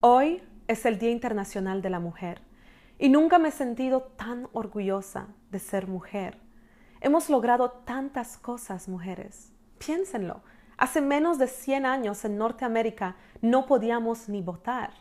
Hoy es el Día Internacional de la Mujer y nunca me he sentido tan orgullosa de ser mujer. Hemos logrado tantas cosas, mujeres. Piénsenlo. Hace menos de 100 años en Norteamérica no podíamos ni votar.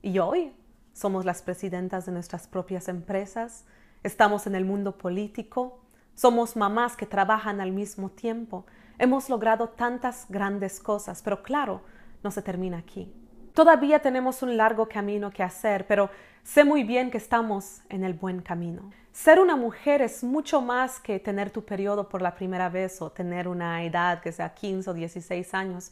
Y hoy somos las presidentas de nuestras propias empresas, estamos en el mundo político, somos mamás que trabajan al mismo tiempo. Hemos logrado tantas grandes cosas, pero claro, no se termina aquí. Todavía tenemos un largo camino que hacer, pero sé muy bien que estamos en el buen camino. Ser una mujer es mucho más que tener tu periodo por la primera vez o tener una edad que sea 15 o 16 años.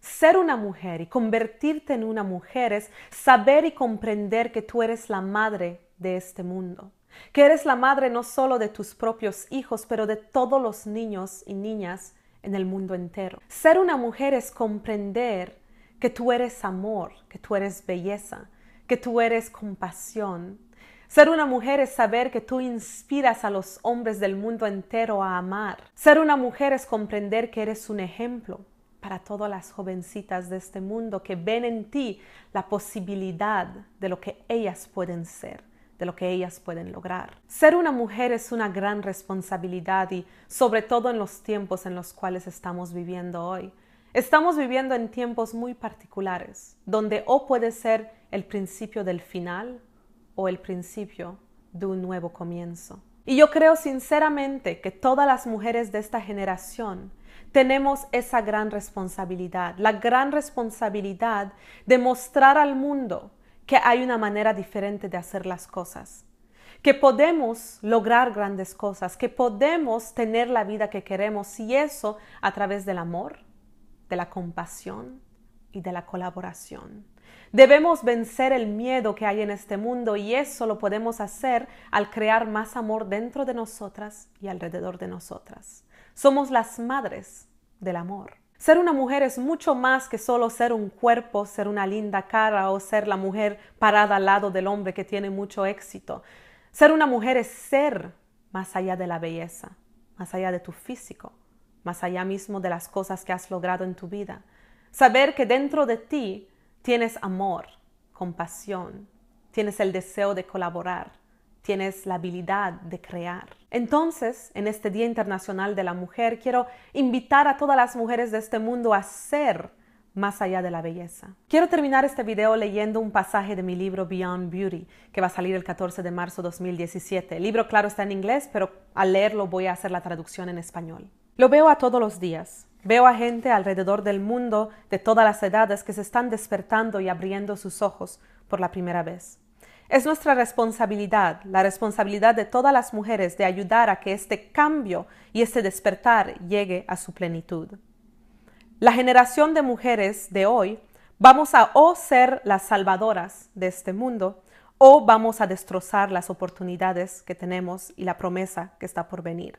Ser una mujer y convertirte en una mujer es saber y comprender que tú eres la madre de este mundo, que eres la madre no solo de tus propios hijos, pero de todos los niños y niñas en el mundo entero. Ser una mujer es comprender que tú eres amor, que tú eres belleza, que tú eres compasión. Ser una mujer es saber que tú inspiras a los hombres del mundo entero a amar. Ser una mujer es comprender que eres un ejemplo para todas las jovencitas de este mundo que ven en ti la posibilidad de lo que ellas pueden ser de lo que ellas pueden lograr. Ser una mujer es una gran responsabilidad y sobre todo en los tiempos en los cuales estamos viviendo hoy. Estamos viviendo en tiempos muy particulares, donde o puede ser el principio del final o el principio de un nuevo comienzo. Y yo creo sinceramente que todas las mujeres de esta generación tenemos esa gran responsabilidad, la gran responsabilidad de mostrar al mundo que hay una manera diferente de hacer las cosas, que podemos lograr grandes cosas, que podemos tener la vida que queremos y eso a través del amor, de la compasión y de la colaboración. Debemos vencer el miedo que hay en este mundo y eso lo podemos hacer al crear más amor dentro de nosotras y alrededor de nosotras. Somos las madres del amor. Ser una mujer es mucho más que solo ser un cuerpo, ser una linda cara o ser la mujer parada al lado del hombre que tiene mucho éxito. Ser una mujer es ser más allá de la belleza, más allá de tu físico, más allá mismo de las cosas que has logrado en tu vida. Saber que dentro de ti tienes amor, compasión, tienes el deseo de colaborar, tienes la habilidad de crear. Entonces, en este Día Internacional de la Mujer, quiero invitar a todas las mujeres de este mundo a ser más allá de la belleza. Quiero terminar este video leyendo un pasaje de mi libro Beyond Beauty, que va a salir el 14 de marzo de 2017. El libro, claro, está en inglés, pero al leerlo voy a hacer la traducción en español. Lo veo a todos los días. Veo a gente alrededor del mundo de todas las edades que se están despertando y abriendo sus ojos por la primera vez. Es nuestra responsabilidad, la responsabilidad de todas las mujeres, de ayudar a que este cambio y este despertar llegue a su plenitud. La generación de mujeres de hoy vamos a o ser las salvadoras de este mundo o vamos a destrozar las oportunidades que tenemos y la promesa que está por venir.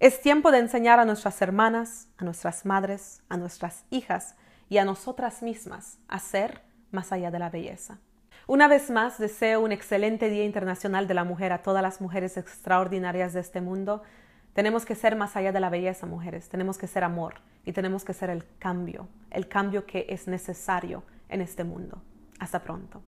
Es tiempo de enseñar a nuestras hermanas, a nuestras madres, a nuestras hijas y a nosotras mismas a ser más allá de la belleza. Una vez más, deseo un excelente Día Internacional de la Mujer a todas las mujeres extraordinarias de este mundo. Tenemos que ser más allá de la belleza, mujeres. Tenemos que ser amor y tenemos que ser el cambio, el cambio que es necesario en este mundo. Hasta pronto.